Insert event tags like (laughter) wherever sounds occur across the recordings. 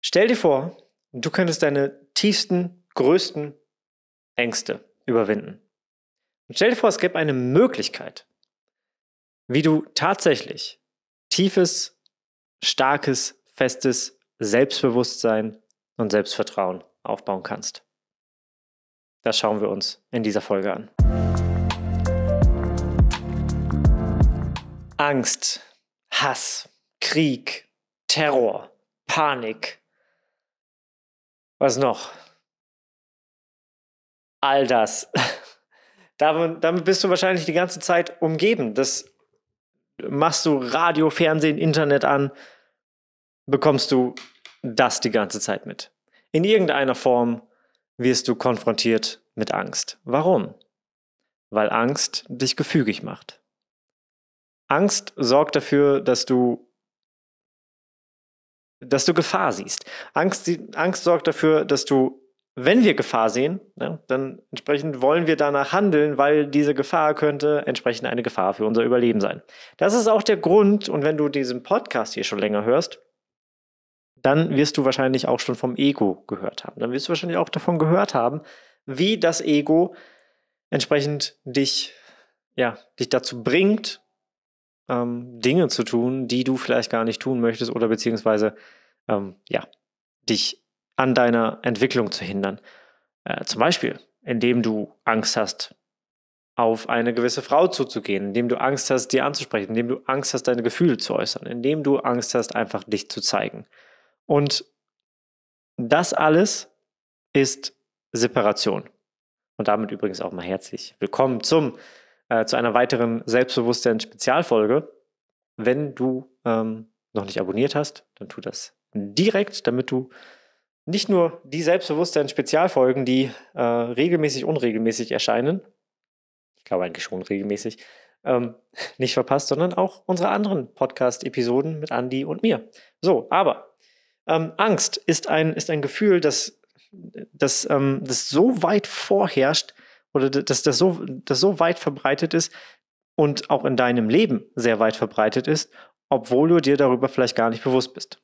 Stell dir vor, du könntest deine tiefsten, größten Ängste überwinden. Und stell dir vor, es gäbe eine Möglichkeit, wie du tatsächlich tiefes, starkes, festes Selbstbewusstsein und Selbstvertrauen aufbauen kannst. Das schauen wir uns in dieser Folge an. Angst, Hass, Krieg, Terror, Panik, was noch? All das. (laughs) damit, damit bist du wahrscheinlich die ganze Zeit umgeben. Das machst du Radio, Fernsehen, Internet an, bekommst du das die ganze Zeit mit. In irgendeiner Form wirst du konfrontiert mit Angst. Warum? Weil Angst dich gefügig macht. Angst sorgt dafür, dass du dass du Gefahr siehst. Angst, die, Angst sorgt dafür, dass du, wenn wir Gefahr sehen, ne, dann entsprechend wollen wir danach handeln, weil diese Gefahr könnte entsprechend eine Gefahr für unser Überleben sein. Das ist auch der Grund, und wenn du diesen Podcast hier schon länger hörst, dann wirst du wahrscheinlich auch schon vom Ego gehört haben. Dann wirst du wahrscheinlich auch davon gehört haben, wie das Ego entsprechend dich, ja, dich dazu bringt, ähm, Dinge zu tun, die du vielleicht gar nicht tun möchtest oder beziehungsweise ähm, ja, dich an deiner Entwicklung zu hindern. Äh, zum Beispiel, indem du Angst hast, auf eine gewisse Frau zuzugehen, indem du Angst hast, dir anzusprechen, indem du Angst hast, deine Gefühle zu äußern, indem du Angst hast, einfach dich zu zeigen. Und das alles ist Separation. Und damit übrigens auch mal herzlich willkommen zum äh, zu einer weiteren Selbstbewusstsein-Spezialfolge. Wenn du ähm, noch nicht abonniert hast, dann tu das direkt, damit du nicht nur die Selbstbewusstsein-Spezialfolgen, die äh, regelmäßig, unregelmäßig erscheinen, ich glaube eigentlich schon regelmäßig, ähm, (laughs) nicht verpasst, sondern auch unsere anderen Podcast-Episoden mit Andy und mir. So, aber ähm, Angst ist ein, ist ein Gefühl, das, das, ähm, das so weit vorherrscht, oder dass das so, das so weit verbreitet ist und auch in deinem Leben sehr weit verbreitet ist, obwohl du dir darüber vielleicht gar nicht bewusst bist.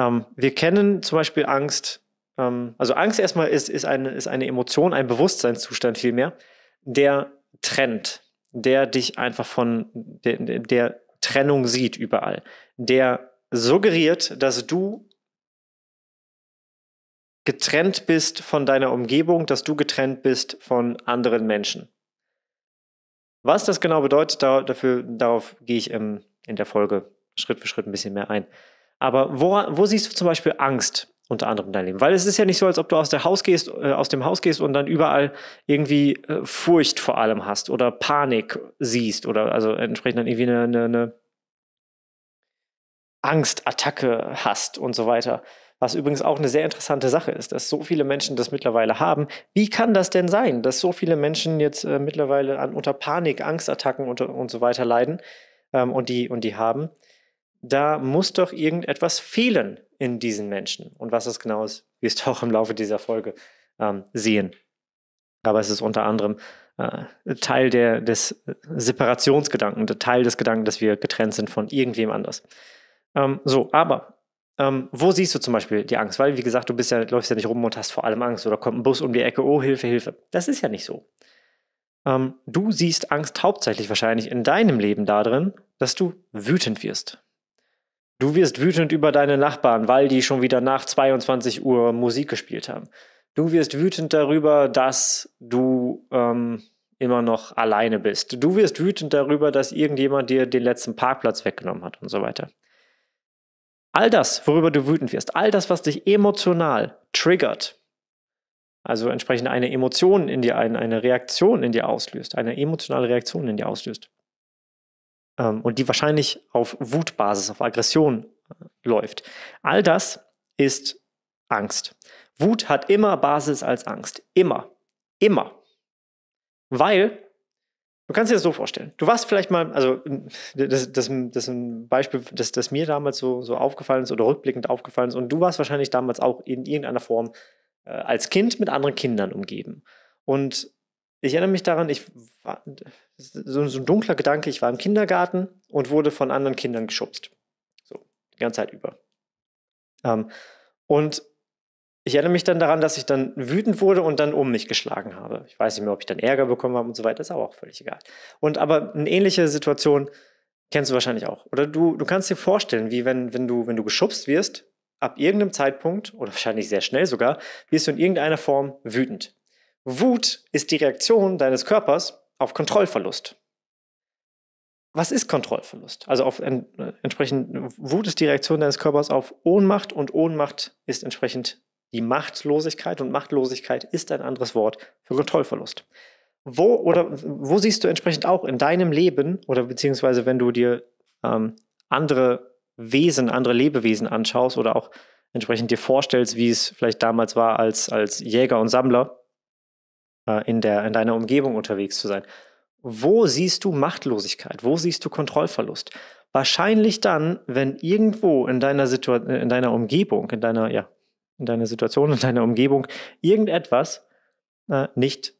Ähm, wir kennen zum Beispiel Angst. Ähm, also Angst erstmal ist, ist, eine, ist eine Emotion, ein Bewusstseinszustand vielmehr, der trennt, der dich einfach von der, der Trennung sieht überall, der suggeriert, dass du getrennt bist von deiner Umgebung, dass du getrennt bist von anderen Menschen. Was das genau bedeutet, da, dafür, darauf gehe ich ähm, in der Folge Schritt für Schritt ein bisschen mehr ein. Aber wo, wo siehst du zum Beispiel Angst unter anderem in deinem Leben? Weil es ist ja nicht so, als ob du aus, der Haus gehst, äh, aus dem Haus gehst und dann überall irgendwie äh, Furcht vor allem hast oder Panik siehst oder also entsprechend dann irgendwie eine, eine, eine Angstattacke hast und so weiter. Was übrigens auch eine sehr interessante Sache ist, dass so viele Menschen das mittlerweile haben. Wie kann das denn sein, dass so viele Menschen jetzt äh, mittlerweile an, unter Panik, Angstattacken und, und so weiter leiden ähm, und, die, und die haben? Da muss doch irgendetwas fehlen in diesen Menschen. Und was das genau ist, wirst (laughs) du auch im Laufe dieser Folge ähm, sehen. Aber es ist unter anderem äh, Teil der, des äh, Separationsgedanken, Teil des Gedanken, dass wir getrennt sind von irgendwem anders. Ähm, so, aber ähm, wo siehst du zum Beispiel die Angst? Weil, wie gesagt, du bist ja, läufst ja nicht rum und hast vor allem Angst oder kommt ein Bus um die Ecke, oh, Hilfe, Hilfe. Das ist ja nicht so. Ähm, du siehst Angst hauptsächlich wahrscheinlich in deinem Leben darin, dass du wütend wirst. Du wirst wütend über deine Nachbarn, weil die schon wieder nach 22 Uhr Musik gespielt haben. Du wirst wütend darüber, dass du ähm, immer noch alleine bist. Du wirst wütend darüber, dass irgendjemand dir den letzten Parkplatz weggenommen hat und so weiter. All das, worüber du wütend wirst, all das, was dich emotional triggert, also entsprechend eine Emotion in dir, eine, eine Reaktion in dir auslöst, eine emotionale Reaktion in dir auslöst ähm, und die wahrscheinlich auf Wutbasis, auf Aggression äh, läuft. All das ist Angst. Wut hat immer Basis als Angst. Immer. Immer. Weil Du kannst dir das so vorstellen. Du warst vielleicht mal, also das, das, das ist ein Beispiel, das, das mir damals so, so aufgefallen ist oder rückblickend aufgefallen ist. Und du warst wahrscheinlich damals auch in irgendeiner Form äh, als Kind mit anderen Kindern umgeben. Und ich erinnere mich daran, ich war, so, so ein dunkler Gedanke, ich war im Kindergarten und wurde von anderen Kindern geschubst. So, die ganze Zeit über. Ähm, und ich erinnere mich dann daran, dass ich dann wütend wurde und dann um mich geschlagen habe. Ich weiß nicht mehr, ob ich dann Ärger bekommen habe und so weiter, ist aber auch völlig egal. Und aber eine ähnliche Situation kennst du wahrscheinlich auch. Oder du, du kannst dir vorstellen, wie wenn, wenn, du, wenn du geschubst wirst, ab irgendeinem Zeitpunkt oder wahrscheinlich sehr schnell sogar, wirst du in irgendeiner Form wütend. Wut ist die Reaktion deines Körpers auf Kontrollverlust. Was ist Kontrollverlust? Also auf äh, entsprechend Wut ist die Reaktion deines Körpers auf Ohnmacht und Ohnmacht ist entsprechend die Machtlosigkeit. Und Machtlosigkeit ist ein anderes Wort für Kontrollverlust. Wo oder wo siehst du entsprechend auch in deinem Leben oder beziehungsweise wenn du dir ähm, andere Wesen, andere Lebewesen anschaust oder auch entsprechend dir vorstellst, wie es vielleicht damals war, als, als Jäger und Sammler äh, in, der, in deiner Umgebung unterwegs zu sein. Wo siehst du Machtlosigkeit? Wo siehst du Kontrollverlust? Wahrscheinlich dann, wenn irgendwo in deiner Situation, in deiner Umgebung, in deiner ja, in deiner Situation, in deiner Umgebung irgendetwas äh, nicht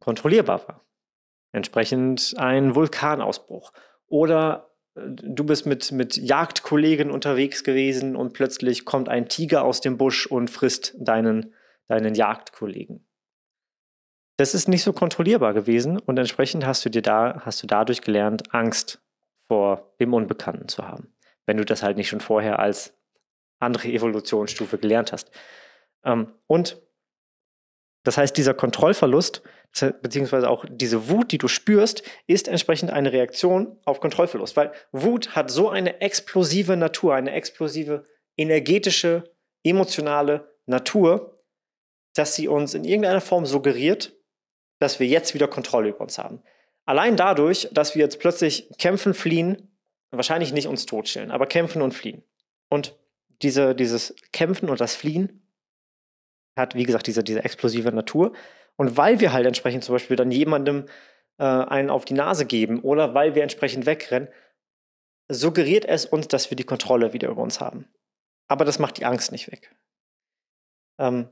kontrollierbar war. Entsprechend ein Vulkanausbruch oder äh, du bist mit, mit Jagdkollegen unterwegs gewesen und plötzlich kommt ein Tiger aus dem Busch und frisst deinen, deinen Jagdkollegen. Das ist nicht so kontrollierbar gewesen und entsprechend hast du dir da, hast du dadurch gelernt, Angst vor dem Unbekannten zu haben. Wenn du das halt nicht schon vorher als andere Evolutionsstufe gelernt hast. Ähm, und das heißt, dieser Kontrollverlust, beziehungsweise auch diese Wut, die du spürst, ist entsprechend eine Reaktion auf Kontrollverlust. Weil Wut hat so eine explosive Natur, eine explosive energetische, emotionale Natur, dass sie uns in irgendeiner Form suggeriert, dass wir jetzt wieder Kontrolle über uns haben. Allein dadurch, dass wir jetzt plötzlich kämpfen, fliehen, wahrscheinlich nicht uns totstellen, aber kämpfen und fliehen. Und diese, dieses Kämpfen und das Fliehen hat, wie gesagt, diese, diese explosive Natur. Und weil wir halt entsprechend zum Beispiel dann jemandem äh, einen auf die Nase geben oder weil wir entsprechend wegrennen, suggeriert es uns, dass wir die Kontrolle wieder über uns haben. Aber das macht die Angst nicht weg. Ähm,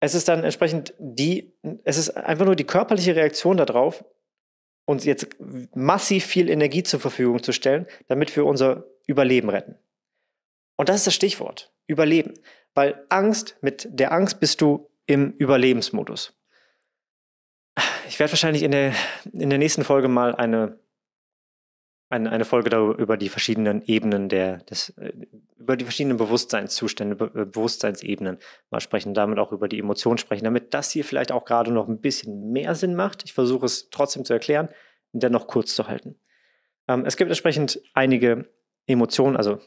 es ist dann entsprechend die, es ist einfach nur die körperliche Reaktion darauf, uns jetzt massiv viel Energie zur Verfügung zu stellen, damit wir unser Überleben retten. Und das ist das Stichwort, Überleben. Weil Angst, mit der Angst bist du im Überlebensmodus. Ich werde wahrscheinlich in der, in der nächsten Folge mal eine, eine, eine Folge darüber, über die verschiedenen Ebenen der, des, äh, über die verschiedenen Bewusstseinszustände, Be äh, Bewusstseinsebenen mal sprechen, damit auch über die Emotionen sprechen, damit das hier vielleicht auch gerade noch ein bisschen mehr Sinn macht. Ich versuche es trotzdem zu erklären, dennoch kurz zu halten. Ähm, es gibt entsprechend einige Emotionen, also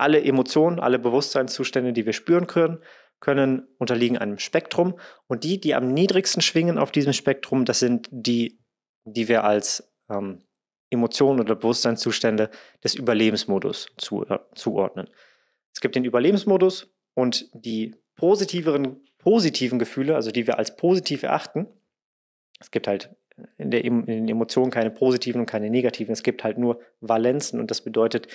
alle Emotionen, alle Bewusstseinszustände, die wir spüren können, können unterliegen einem Spektrum. Und die, die am niedrigsten schwingen auf diesem Spektrum, das sind die, die wir als ähm, Emotionen oder Bewusstseinszustände des Überlebensmodus zu, äh, zuordnen. Es gibt den Überlebensmodus und die positiveren, positiven Gefühle, also die wir als positiv erachten. Es gibt halt in, der, in den Emotionen keine positiven und keine negativen. Es gibt halt nur Valenzen und das bedeutet,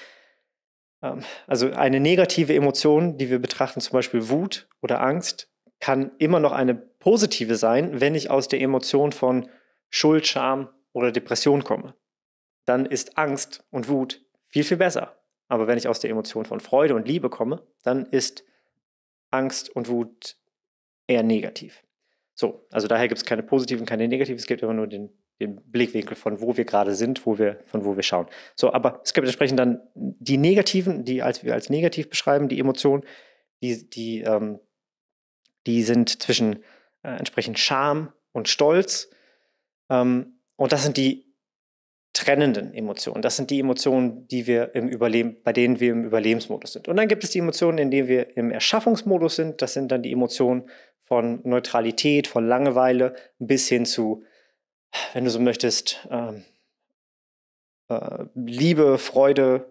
ähm, also eine negative Emotion, die wir betrachten, zum Beispiel Wut oder Angst, kann immer noch eine positive sein, wenn ich aus der Emotion von Schuld, Scham oder Depression komme. Dann ist Angst und Wut viel, viel besser. Aber wenn ich aus der Emotion von Freude und Liebe komme, dann ist Angst und Wut eher negativ. So, also daher gibt es keine positiven, keine negativen, es gibt immer nur den den Blickwinkel von wo wir gerade sind, wo wir, von wo wir schauen. So, aber es gibt entsprechend dann die negativen, die als wir als negativ beschreiben, die Emotionen, die, die, ähm, die sind zwischen äh, entsprechend Scham und Stolz. Ähm, und das sind die trennenden Emotionen. Das sind die Emotionen, die wir im Überleben, bei denen wir im Überlebensmodus sind. Und dann gibt es die Emotionen, in denen wir im Erschaffungsmodus sind. Das sind dann die Emotionen von Neutralität, von Langeweile bis hin zu wenn du so möchtest, ähm, äh, Liebe, Freude,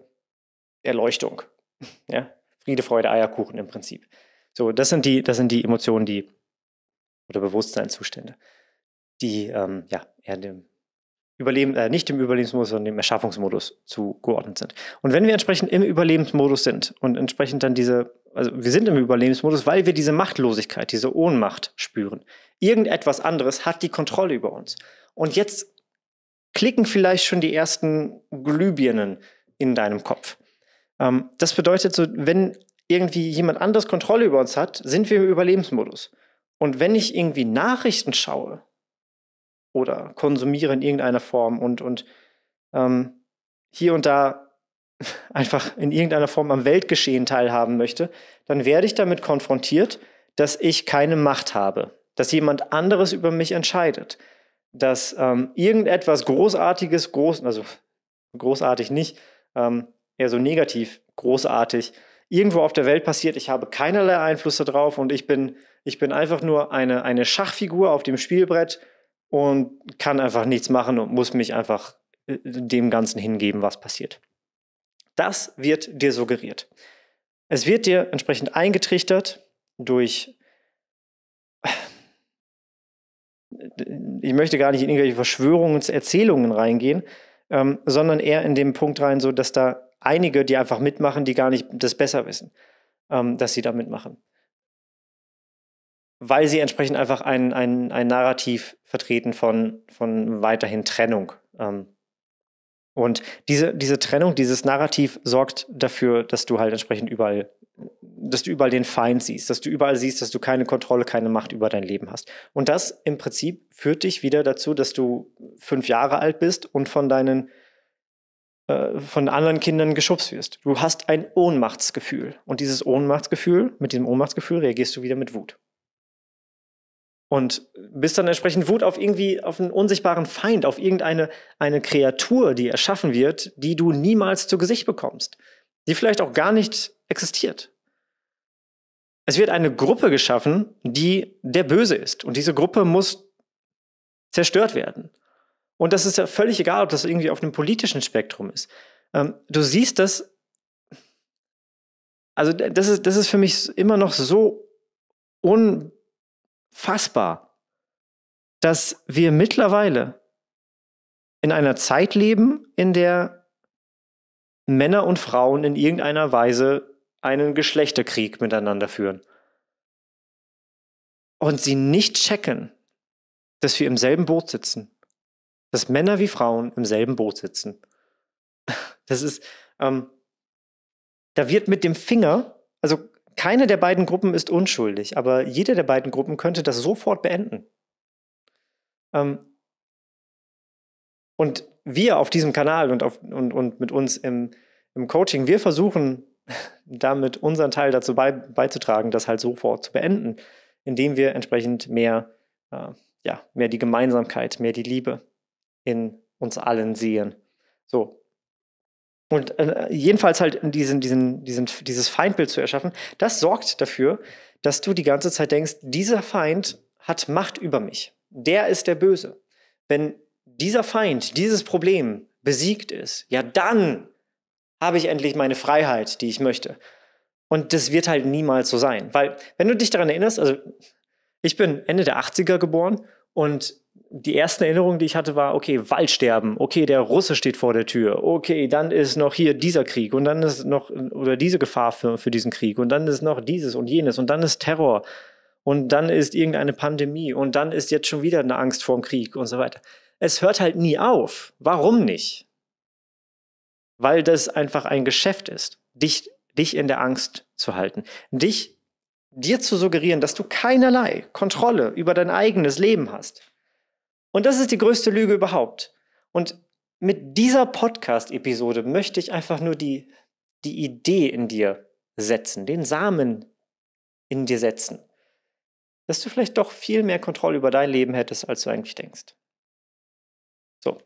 Erleuchtung. (laughs) Ja? Friede, Freude, Eierkuchen im Prinzip. So, das sind die, das sind die Emotionen, die oder Bewusstseinszustände, die ähm, ja eher dem Überleben, äh, nicht dem Überlebensmodus, sondern dem Erschaffungsmodus zugeordnet sind. Und wenn wir entsprechend im Überlebensmodus sind und entsprechend dann diese, also wir sind im Überlebensmodus, weil wir diese Machtlosigkeit, diese Ohnmacht spüren. Irgendetwas anderes hat die Kontrolle über uns. Und jetzt klicken vielleicht schon die ersten Glühbirnen in deinem Kopf. Ähm, das bedeutet so, wenn irgendwie jemand anders Kontrolle über uns hat, sind wir im Überlebensmodus. Und wenn ich irgendwie Nachrichten schaue oder konsumiere in irgendeiner Form und, und ähm, hier und da (laughs) einfach in irgendeiner Form am Weltgeschehen teilhaben möchte, dann werde ich damit konfrontiert, dass ich keine Macht habe, dass jemand anderes über mich entscheidet, dass ähm, irgendetwas Großartiges, groß, also großartig nicht, ähm, eher so negativ, großartig, irgendwo auf der Welt passiert. Ich habe keinerlei Einflüsse drauf und ich bin, ich bin einfach nur eine, eine Schachfigur auf dem Spielbrett und kann einfach nichts machen und muss mich einfach äh, dem Ganzen hingeben, was passiert. Das wird dir suggeriert. Es wird dir entsprechend eingetrichtert durch ich möchte gar nicht in irgendwelche Verschwörungserzählungen reingehen, ähm, sondern eher in den Punkt rein, so dass da einige, die einfach mitmachen, die gar nicht das besser wissen, ähm, dass sie da mitmachen. Weil sie entsprechend einfach ein, ein, ein Narrativ vertreten von, von weiterhin Trennung. Ähm, und diese, diese Trennung, dieses Narrativ sorgt dafür, dass du halt entsprechend überall dass du überall den Feind siehst, dass du überall siehst, dass du keine Kontrolle, keine Macht über dein Leben hast. Und das im Prinzip führt dich wieder dazu, dass du fünf Jahre alt bist und von deinen äh, von anderen Kindern geschubst wirst. Du hast ein Ohnmachtsgefühl. Und dieses Ohnmachtsgefühl, mit diesem Ohnmachtsgefühl reagierst du wieder mit Wut. Und bist dann entsprechend Wut auf irgendwie, auf einen unsichtbaren Feind, auf irgendeine eine Kreatur, die erschaffen wird, die du niemals zu Gesicht bekommst, die vielleicht auch gar nicht existiert. Es wird eine Gruppe geschaffen, die der Böse ist. Und diese Gruppe muss zerstört werden. Und das ist ja völlig egal, ob das irgendwie auf dem politischen Spektrum ist. Ähm, du siehst das, also das ist, das ist für mich immer noch so unfassbar, dass wir mittlerweile in einer Zeit leben, in der Männer und Frauen in irgendeiner Weise einen Geschlechterkrieg miteinander führen. Und sie nicht checken, dass wir im selben Boot sitzen. Dass Männer wie Frauen im selben Boot sitzen. (laughs) Das ist, ähm, da wird mit dem Finger, also keine der beiden Gruppen ist unschuldig, aber jede der beiden Gruppen könnte das sofort beenden. Ähm, und wir auf diesem Kanal und, auf, und, und mit uns im, im Coaching, wir versuchen damit unseren Teil dazu bei, beizutragen, das halt sofort zu beenden, indem wir entsprechend mehr, äh, ja, mehr die Gemeinsamkeit, mehr die Liebe in uns allen sehen. So. Und äh, jedenfalls halt diesen, diesen, diesen, dieses Feindbild zu erschaffen, das sorgt dafür, dass du die ganze Zeit denkst, dieser Feind hat Macht über mich. Der ist der Böse. Wenn dieser Feind, dieses Problem besiegt ist, ja dann habe ich endlich meine Freiheit, die ich möchte. Und das wird halt niemals so sein. Weil, wenn du dich daran erinnerst, also ich bin Ende der 80er geboren und die ersten Erinnerungen, die ich hatte, war, okay, Waldsterben, okay, der Russe steht vor der Tür, okay, dann ist noch hier dieser Krieg und dann ist noch, oder diese Gefahr für, für diesen Krieg und dann ist noch dieses und jenes und dann ist Terror und dann ist irgendeine Pandemie und dann ist jetzt schon wieder eine Angst vor dem Krieg und so weiter. Es hört halt nie auf. Warum nicht? weil das einfach ein Geschäft ist, dich, dich in der Angst zu halten, dich dir zu suggerieren, dass du keinerlei Kontrolle über dein eigenes Leben hast. Und das ist die größte Lüge überhaupt. Und mit dieser Podcast-Episode möchte ich einfach nur die, die Idee in dir setzen, den Samen in dir setzen, dass du vielleicht doch viel mehr Kontrolle über dein Leben hättest, als du eigentlich denkst. So.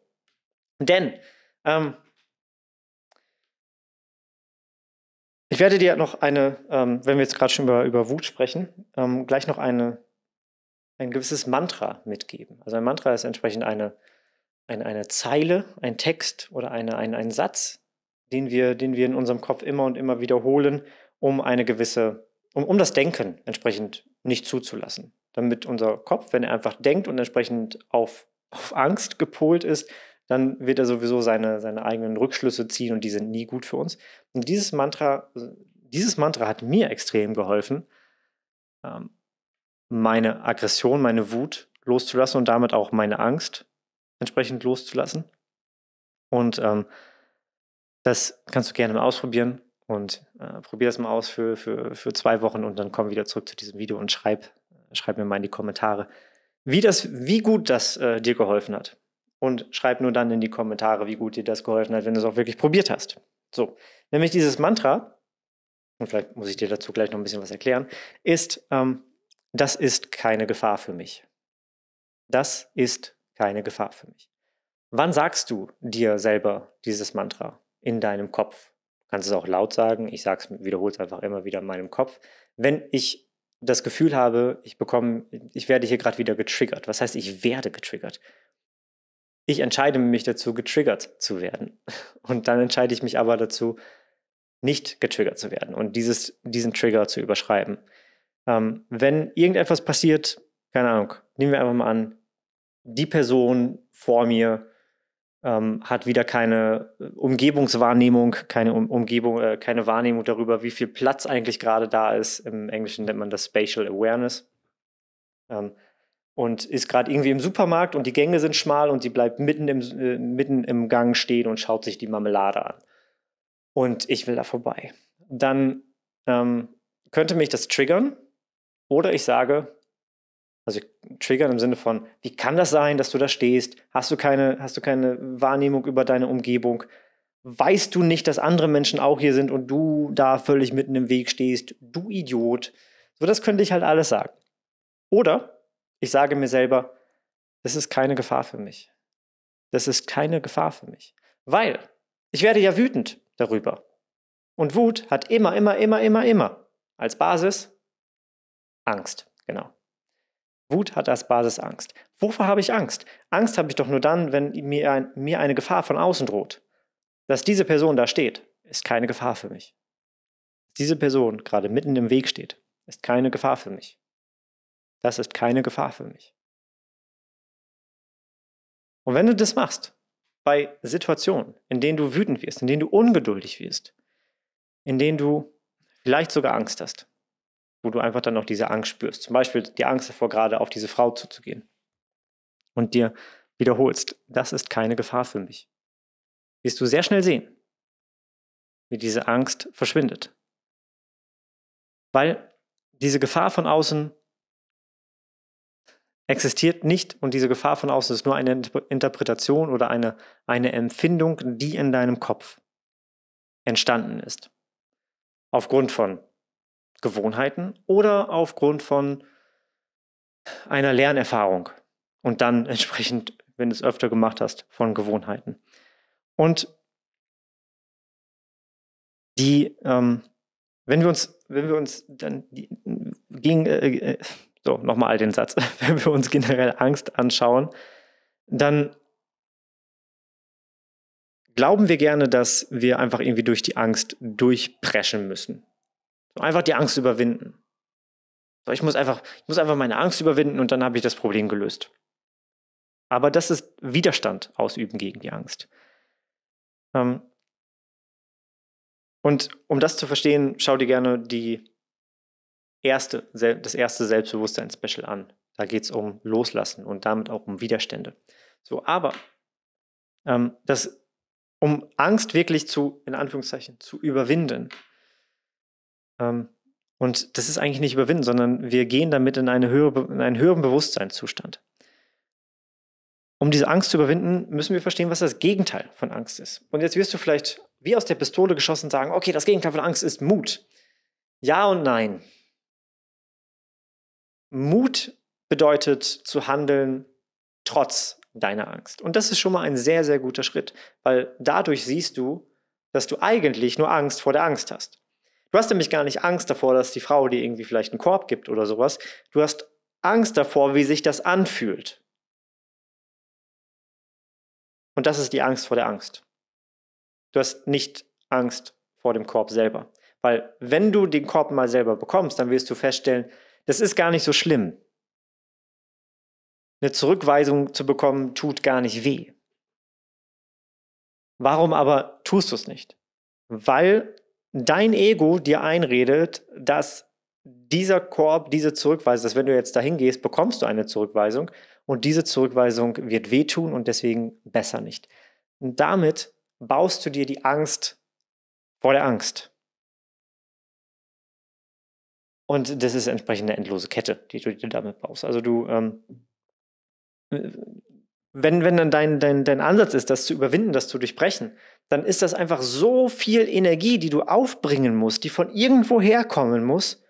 Denn ähm, Ich werde dir noch eine, ähm, wenn wir jetzt gerade schon über, über Wut sprechen, ähm, gleich noch eine, ein gewisses Mantra mitgeben. Also ein Mantra ist entsprechend eine, eine, eine Zeile, ein Text oder eine, ein, ein Satz, den wir, den wir in unserem Kopf immer und immer wiederholen, um eine gewisse, um, um das Denken entsprechend nicht zuzulassen. Damit unser Kopf, wenn er einfach denkt und entsprechend auf, auf Angst gepolt ist, dann wird er sowieso seine, seine eigenen Rückschlüsse ziehen und die sind nie gut für uns. Und dieses Mantra, also dieses Mantra hat mir extrem geholfen, ähm, meine Aggression, meine Wut loszulassen und damit auch meine Angst entsprechend loszulassen. Und ähm, das kannst du gerne mal ausprobieren und äh, probier das mal aus für, für, für zwei Wochen und dann komm wieder zurück zu diesem Video und schreib, schreib mir mal in die Kommentare, wie, das, wie gut das äh, dir geholfen hat und schreib nur dann in die Kommentare, wie gut dir das geholfen hat, wenn du es auch wirklich probiert hast. So, nämlich dieses Mantra, und vielleicht muss ich dir dazu gleich noch ein bisschen was erklären, ist, ähm, das ist keine Gefahr für mich. Das ist keine Gefahr für mich. Wann sagst du dir selber dieses Mantra in deinem Kopf? Du kannst es auch laut sagen, ich wiederhole es einfach immer wieder in meinem Kopf. Wenn ich das Gefühl habe, ich bekomme, ich werde hier gerade wieder getriggert. Was heißt, ich werde getriggert? ich entscheide mich dazu, getriggert zu werden. Und dann entscheide ich mich aber dazu, nicht getriggert zu werden und dieses, diesen Trigger zu überschreiben. Ähm, wenn irgendetwas passiert, keine Ahnung, nehmen wir einfach mal an, die Person vor mir ähm, hat wieder keine äh, Umgebungswahrnehmung, keine um Umgebung, äh, keine Wahrnehmung darüber, wie viel Platz eigentlich gerade da ist. Im Englischen nennt man das Spatial Awareness. Ähm, und ist gerade irgendwie im Supermarkt und die Gänge sind schmal und sie bleibt mitten im, äh, mitten im Gang stehen und schaut sich die Marmelade an. Und ich will da vorbei. Dann ähm, könnte mich das triggern oder ich sage, also triggern im Sinne von, wie kann das sein, dass du da stehst? Hast du keine, hast du keine Wahrnehmung über deine Umgebung? Weißt du nicht, dass andere Menschen auch hier sind und du da völlig mitten im Weg stehst? Du Idiot. So, das könnte ich halt alles sagen. Oder ich sage mir selber, das ist keine Gefahr für mich. Das ist keine Gefahr für mich. Weil ich werde ja wütend darüber. Und Wut hat immer, immer, immer, immer, immer als Basis Angst. Genau. Wut hat als Basis Angst. Wovor habe ich Angst? Angst habe ich doch nur dann, wenn mir, ein, mir eine Gefahr von außen droht. Dass diese Person da steht, ist keine Gefahr für mich. Dass diese Person gerade mitten im Weg steht, ist keine Gefahr für mich. Das ist keine Gefahr für mich. Und wenn du das machst, bei Situationen, in denen du wütend wirst, in denen du ungeduldig wirst, in denen du vielleicht sogar Angst hast, wo du einfach dann noch diese Angst spürst, zum Beispiel die Angst davor, gerade auf diese Frau zuzugehen und dir wiederholst, das ist keine Gefahr für mich, wirst du sehr schnell sehen, wie diese Angst verschwindet. Weil diese Gefahr von außen existiert nicht und diese Gefahr von außen ist nur eine Interpretation oder eine, eine Empfindung, die in deinem Kopf entstanden ist. Aufgrund von Gewohnheiten oder aufgrund von einer Lernerfahrung und dann (laughs) entsprechend, wenn du es öfter gemacht hast, von Gewohnheiten. Und die, ähm, wenn wir uns, wenn wir uns dann die, gegen, äh, äh so, nochmal den Satz. (laughs) Wenn wir uns generell Angst anschauen, dann glauben wir gerne, dass wir einfach irgendwie durch die Angst durchpreschen müssen. So, einfach die Angst überwinden. So, ich, muss einfach, ich muss einfach meine Angst überwinden und dann habe ich das Problem gelöst. Aber das ist Widerstand ausüben gegen die Angst. Ähm, und um das zu verstehen, schau dir gerne die erste, das erste Selbstbewusstsein-Special an. Da geht es um Loslassen und damit auch um Widerstände. So, aber ähm, das, um Angst wirklich zu, in Anführungszeichen, zu überwinden, ähm, und das ist eigentlich nicht überwinden, sondern wir gehen damit in, eine höhere, in einen höheren Bewusstseinszustand. Um diese Angst zu überwinden, müssen wir verstehen, was das Gegenteil von Angst ist. Und jetzt wirst du vielleicht wie aus der Pistole geschossen sagen, okay, das Gegenteil von Angst ist Mut. Ja und nein. Mut bedeutet zu handeln trotz deiner Angst. Und das ist schon mal ein sehr, sehr guter Schritt, weil dadurch siehst du, dass du eigentlich nur Angst vor der Angst hast. Du hast nämlich gar nicht Angst davor, dass die Frau dir irgendwie vielleicht einen Korb gibt oder sowas. Du hast Angst davor, wie sich das anfühlt. Und das ist die Angst vor der Angst. Du hast nicht Angst vor dem Korb selber. Weil wenn du den Korb mal selber bekommst, dann wirst du feststellen, das ist gar nicht so schlimm. Eine Zurückweisung zu bekommen tut gar nicht weh. Warum aber tust du es nicht? Weil dein Ego dir einredet, dass dieser Korb, diese Zurückweisung, dass wenn du jetzt dahin gehst, bekommst du eine Zurückweisung und diese Zurückweisung wird wehtun und deswegen besser nicht. Und damit baust du dir die Angst vor der Angst. Und das ist entsprechend eine endlose Kette, die du dir damit baust. Also du, ähm, wenn, wenn dann dein, dein, dein Ansatz ist, das zu überwinden, das zu durchbrechen, dann ist das einfach so viel Energie, die du aufbringen musst, die von irgendwo herkommen muss,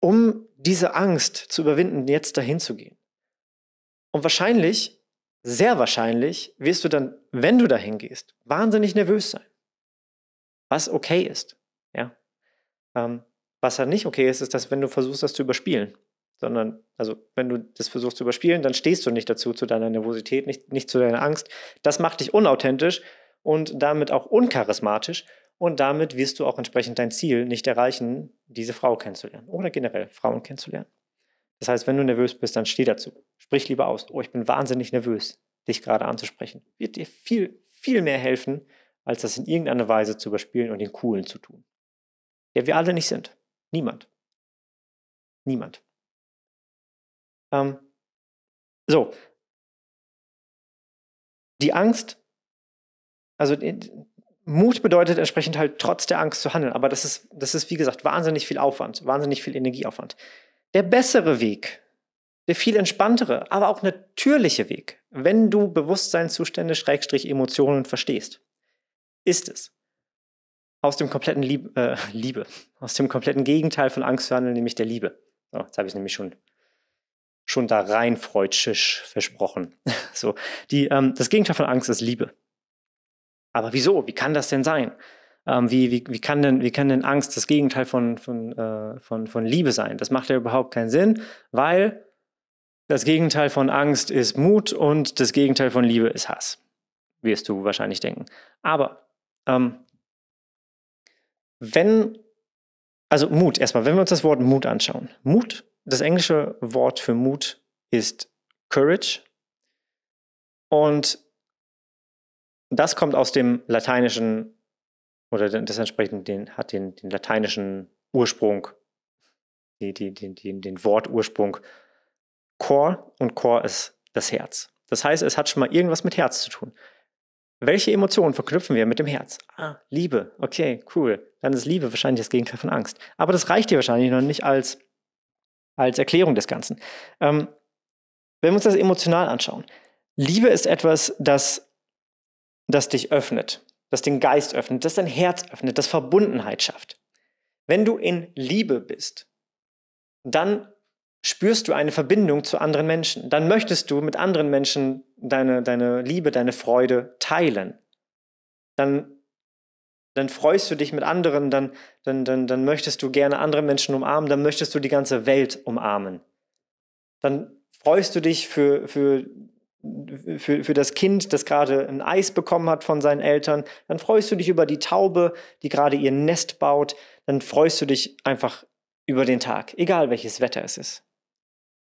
um diese Angst zu überwinden, jetzt dahin zu gehen. Und wahrscheinlich, sehr wahrscheinlich, wirst du dann, wenn du dahin gehst, wahnsinnig nervös sein. Was okay ist. Ja, ähm, was halt nicht okay ist, ist, dass wenn du versuchst, das zu überspielen, sondern, also wenn du das versuchst zu überspielen, dann stehst du nicht dazu, zu deiner Nervosität, nicht, nicht zu deiner Angst. Das macht dich unauthentisch und damit auch uncharismatisch. Und damit wirst du auch entsprechend dein Ziel nicht erreichen, diese Frau kennenzulernen oder generell Frauen kennenzulernen. Das heißt, wenn du nervös bist, dann steh dazu. Sprich lieber aus. Oh, ich bin wahnsinnig nervös, dich gerade anzusprechen. Wird dir viel, viel mehr helfen, als das in irgendeiner Weise zu überspielen und den Coolen zu tun der wir alle nicht sind. Niemand. Niemand. Ähm, so. Die Angst, also äh, Mut bedeutet entsprechend halt trotz der Angst zu handeln, aber das ist, das ist wie gesagt wahnsinnig viel Aufwand, wahnsinnig viel Energieaufwand. Der bessere Weg, der viel entspanntere, aber auch natürliche Weg, wenn du Bewusstseinszustände, Schrägstrich Emotionen verstehst, ist es, aus dem kompletten Lieb äh, (laughs) Liebe, aus dem kompletten Gegenteil von Angst zu handeln, nämlich der Liebe. So, jetzt habe ich es nämlich schon schon da rein freudschisch versprochen. (laughs) so, die, ähm, das Gegenteil von Angst ist Liebe. Aber wieso? Wie kann das denn sein? Ähm, wie, wie, wie, kann denn, wie kann denn Angst das Gegenteil von, von, äh, von, von Liebe sein? Das macht ja überhaupt keinen Sinn, weil das Gegenteil von Angst ist Mut und das Gegenteil von Liebe ist Hass. Wirst du wahrscheinlich denken. Aber ähm, wenn, also Mut erstmal, wenn wir uns das Wort Mut anschauen. Mut, das englische Wort für Mut ist Courage. Und das kommt aus dem lateinischen, oder das entsprechend den, hat den, den lateinischen Ursprung, die, die, die, die, den Wortursprung Core und Core ist das Herz. Das heißt, es hat schon mal irgendwas mit Herz zu tun. Welche Emotionen verknüpfen wir mit dem Herz? Ah, Liebe. Okay, cool. Dann ist Liebe wahrscheinlich das Gegenteil von Angst. Aber das reicht dir wahrscheinlich noch nicht als, als Erklärung des Ganzen. Ähm, wenn wir uns das emotional anschauen, Liebe ist etwas, das, das dich öffnet, das den Geist öffnet, das dein Herz öffnet, das Verbundenheit schafft. Wenn du in Liebe bist, dann spürst du eine Verbindung zu anderen Menschen. Dann möchtest du mit anderen Menschen deine, deine Liebe, deine Freude teilen. Dann, dann freust du dich mit anderen, dann, dann, dann, dann möchtest du gerne andere Menschen umarmen, dann möchtest du die ganze Welt umarmen. Dann freust du dich für, für, für, für das Kind, das gerade ein Eis bekommen hat von seinen Eltern. Dann freust du dich über die Taube, die gerade ihr Nest baut. Dann freust du dich einfach über den Tag, egal welches Wetter es ist.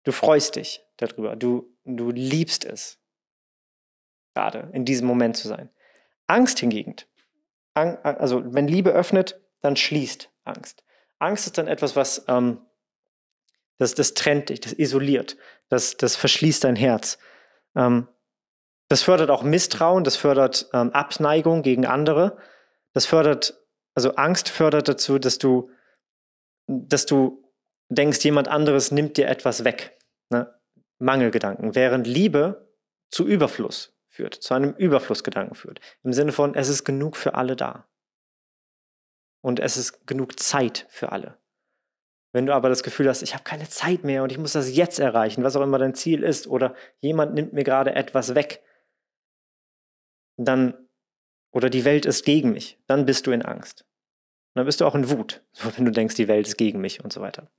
Du freust dich darüber. Du, du liebst es, gerade in diesem Moment zu sein. Angst hingegen, Ang also wenn Liebe öffnet, dann schließt Angst. Angst ist dann etwas, was ähm, das, das trennt dich, das isoliert, das, das verschließt dein Herz. Ähm, das fördert auch Misstrauen, das fördert ähm, Abneigung gegen andere. Das fördert, also Angst fördert dazu, dass du, dass du denkst, jemand anderes nimmt dir etwas weg. Ne? Mangelgedanken. Während Liebe zu Überfluss führt, zu einem Überflussgedanken führt. Im Sinne von, es ist genug für alle da. Und es ist genug Zeit für alle. Wenn du aber das Gefühl hast, ich habe keine Zeit mehr und ich muss das jetzt erreichen, was auch immer dein Ziel ist, oder jemand nimmt mir gerade etwas weg, dann, oder die Welt ist gegen mich, dann bist du in Angst. Und dann bist du auch in Wut, (laughs) wenn du denkst, die Welt ist gegen mich und so weiter.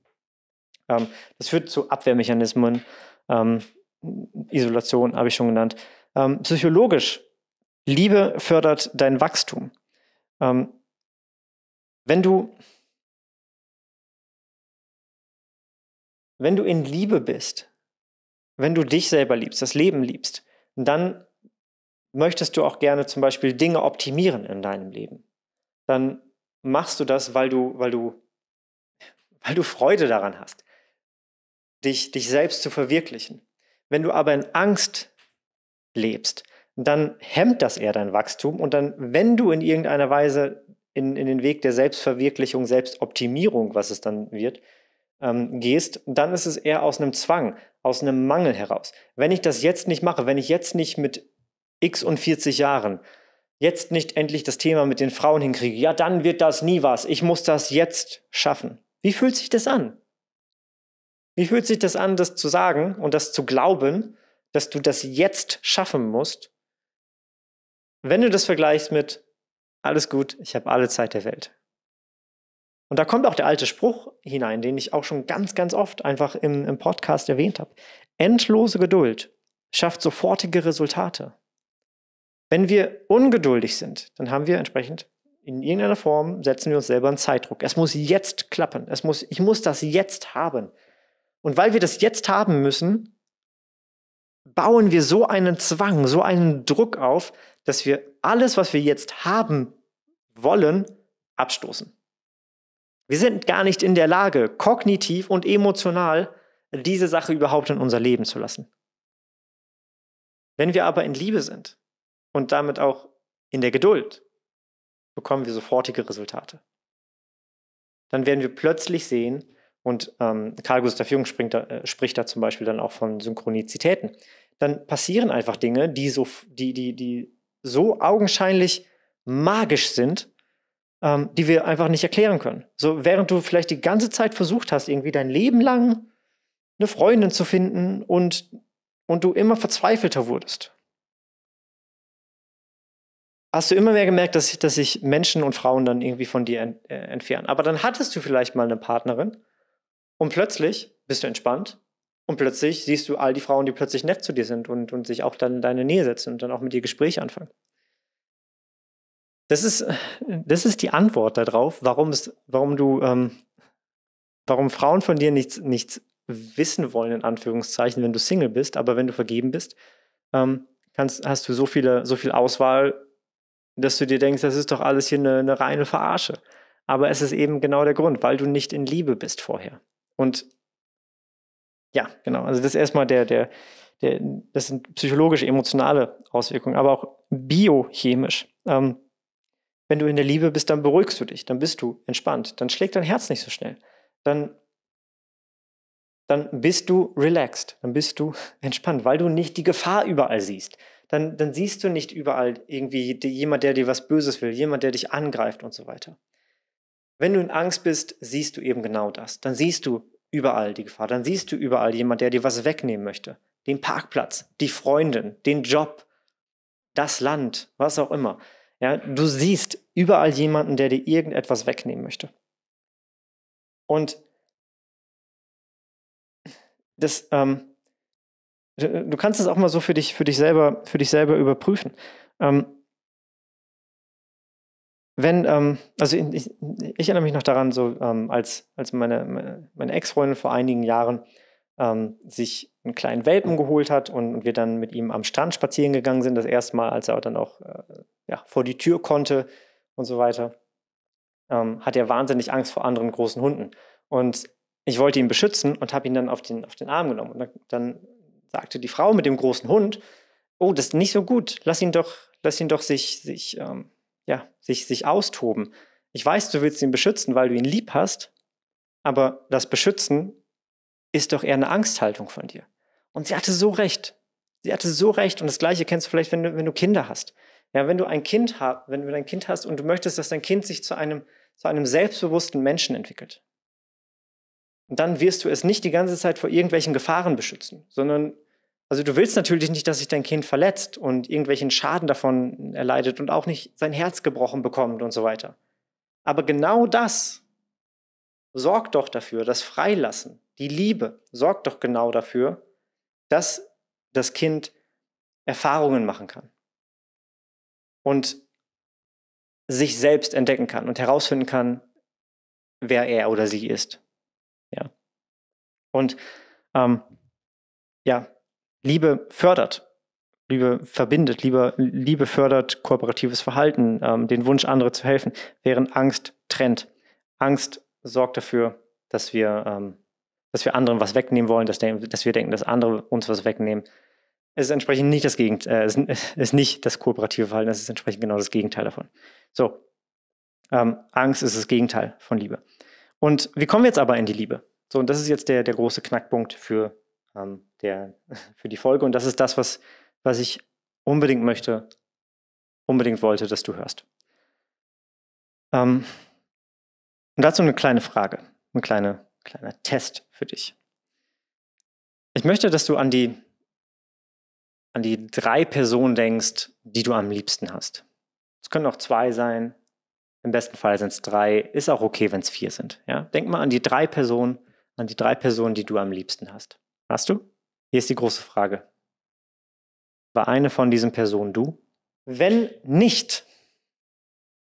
Ähm, das führt zu Abwehrmechanismen. Ähm, Isolation habe ich schon genannt. Ähm, psychologisch, Liebe fördert dein Wachstum. Ähm, wenn du wenn du in Liebe bist, wenn du dich selber liebst, das Leben liebst, dann möchtest du auch gerne zum Beispiel Dinge optimieren in deinem Leben. Dann machst du das, weil du, weil du, (laughs) weil du Freude daran hast dich, dich selbst zu verwirklichen. Wenn du aber in Angst lebst, dann hemmt das eher dein Wachstum und dann, wenn du in irgendeiner Weise in, in den Weg der Selbstverwirklichung, Selbstoptimierung, was es dann wird, ähm, gehst, dann ist es eher aus einem Zwang, aus einem Mangel heraus. Wenn ich das jetzt nicht mache, wenn ich jetzt nicht mit x und 40 Jahren jetzt nicht endlich das Thema mit den Frauen hinkriege, ja, dann wird das nie was. Ich muss das jetzt schaffen. Wie fühlt sich das an? Wie fühlt sich das an, das zu sagen und das zu glauben, dass du das jetzt schaffen musst, wenn du das vergleichst mit, alles gut, ich habe alle Zeit der Welt. Und da kommt auch der alte Spruch hinein, den ich auch schon ganz, ganz oft einfach im, im Podcast erwähnt habe. Endlose Geduld schafft sofortige Resultate. Wenn wir ungeduldig sind, dann haben wir entsprechend in irgendeiner Form setzen wir uns selber einen Zeitdruck. Es muss jetzt klappen. Es muss, ich muss das jetzt haben. Und weil wir das jetzt haben müssen, bauen wir so einen Zwang, so einen Druck auf, dass wir alles, was wir jetzt haben wollen, abstoßen. Wir sind gar nicht in der Lage, kognitiv und emotional diese Sache überhaupt in unser Leben zu lassen. Wenn wir aber in Liebe sind und damit auch in der Geduld, bekommen wir sofortige Resultate. Dann werden wir plötzlich sehen, und ähm, Karl Gustav Jung springt, äh, spricht da zum Beispiel dann auch von Synchronizitäten, dann passieren einfach Dinge, die so, die, die, die so augenscheinlich magisch sind, ähm, die wir einfach nicht erklären können. So, während du vielleicht die ganze Zeit versucht hast, irgendwie dein Leben lang eine Freundin zu finden und, und du immer verzweifelter wurdest. Hast du immer mehr gemerkt, dass, dass sich Menschen und Frauen dann irgendwie von dir ent, äh, entfernen. Aber dann hattest du vielleicht mal eine Partnerin, und plötzlich bist du entspannt und plötzlich siehst du all die Frauen, die plötzlich nett zu dir sind und, und sich auch dann in deine Nähe setzen und dann auch mit dir Gespräche anfangen. Das ist, das ist die Antwort darauf, warum, es, warum du, ähm, warum Frauen von dir nichts, nichts wissen wollen, in Anführungszeichen, wenn du Single bist, aber wenn du vergeben bist, ähm, kannst, hast du so viele, so viel Auswahl, dass du dir denkst, das ist doch alles hier eine, eine reine Verarsche. Aber es ist eben genau der Grund, weil du nicht in Liebe bist vorher. Und ja, genau. Also das ist erstmal der, der, der, das sind psychologische, emotionale Auswirkungen, aber auch biochemisch. Ähm, wenn du in der Liebe bist, dann beruhigst du dich, dann bist du entspannt, dann schlägt dein Herz nicht so schnell, dann, dann bist du relaxed, dann bist du (laughs) entspannt, weil du nicht die Gefahr überall siehst. Dann, dann siehst du nicht überall irgendwie die, jemand, der dir was Böses will, jemand, der dich angreift und so weiter. Wenn du in Angst bist, siehst du eben genau das. Dann siehst du überall die Gefahr. Dann siehst du überall jemand, der dir was wegnehmen möchte. Den Parkplatz, die Freundin, den Job, das Land, was auch immer. Ja, du siehst überall jemanden, der dir irgendetwas wegnehmen möchte. Und das, ähm, du kannst es auch mal so für dich, für dich selber, für dich selber überprüfen. Ähm, wenn, ähm, also ich, ich, erinnere mich noch daran, so ähm, als, als meine, meine Ex-Freundin vor einigen Jahren ähm, sich einen kleinen Welpen geholt hat und, wir dann mit ihm am Strand spazieren gegangen sind, das erste Mal, als er dann auch äh, ja, vor die Tür konnte und so weiter, ähm, hat er wahnsinnig Angst vor anderen großen Hunden. Und ich wollte ihn beschützen und habe ihn dann auf den, auf den Arm genommen. Und dann sagte die Frau mit dem großen Hund, oh, das ist nicht so gut, lass ihn doch, lass ihn doch sich, sich ähm, ja, sich, sich austoben. Ich weiß, du willst ihn beschützen, weil du ihn lieb hast, aber das Beschützen ist doch eher eine Angsthaltung von dir. Und sie hatte so recht. Sie hatte so recht. Und das Gleiche kennst du vielleicht, wenn du, wenn du Kinder hast. Ja, wenn du ein Kind hast, wenn du ein Kind hast und du möchtest, dass dein Kind sich zu einem, zu einem selbstbewussten Menschen entwickelt, und dann wirst du es nicht die ganze Zeit vor irgendwelchen Gefahren beschützen, sondern also du willst natürlich nicht, dass sich dein Kind verletzt und irgendwelchen Schaden davon erleidet und auch nicht sein Herz gebrochen bekommt und so weiter. Aber genau das sorgt doch dafür, das Freilassen, die Liebe sorgt doch genau dafür, dass das Kind Erfahrungen machen kann und sich selbst entdecken kann und herausfinden kann, wer er oder sie ist. Ja. Und ähm, ja, Liebe fördert. Liebe verbindet, Liebe, Liebe fördert kooperatives Verhalten, ähm, den Wunsch, andere zu helfen, während Angst trennt. Angst sorgt dafür, dass wir, ähm, dass wir anderen was wegnehmen wollen, dass, dass, wir denken, dass andere uns was wegnehmen. Es ist entsprechend nicht das Gegenteil, äh, es ist nicht das kooperative Verhalten, es ist entsprechend genau das Gegenteil davon. So, ähm, Angst ist das Gegenteil von Liebe. Und wie kommen wir jetzt aber in die Liebe? So, und das ist jetzt der, der große Knackpunkt für ähm, der, (laughs) für die Folge. Und das ist das, was, was ich unbedingt möchte, unbedingt wollte, dass du hörst. Ähm, und dazu eine kleine Frage, ein kleine, kleiner Test für dich. Ich möchte, dass du an die, an die drei Personen denkst, die du am liebsten hast. Es können auch zwei sein, im besten Fall sind es drei, ist auch okay, wenn es vier sind. Ja? Denk mal an die drei Personen, an die drei Personen, die du am liebsten hast. Hast du? Hier ist die große Frage. War eine von diesen Personen du? Wenn nicht,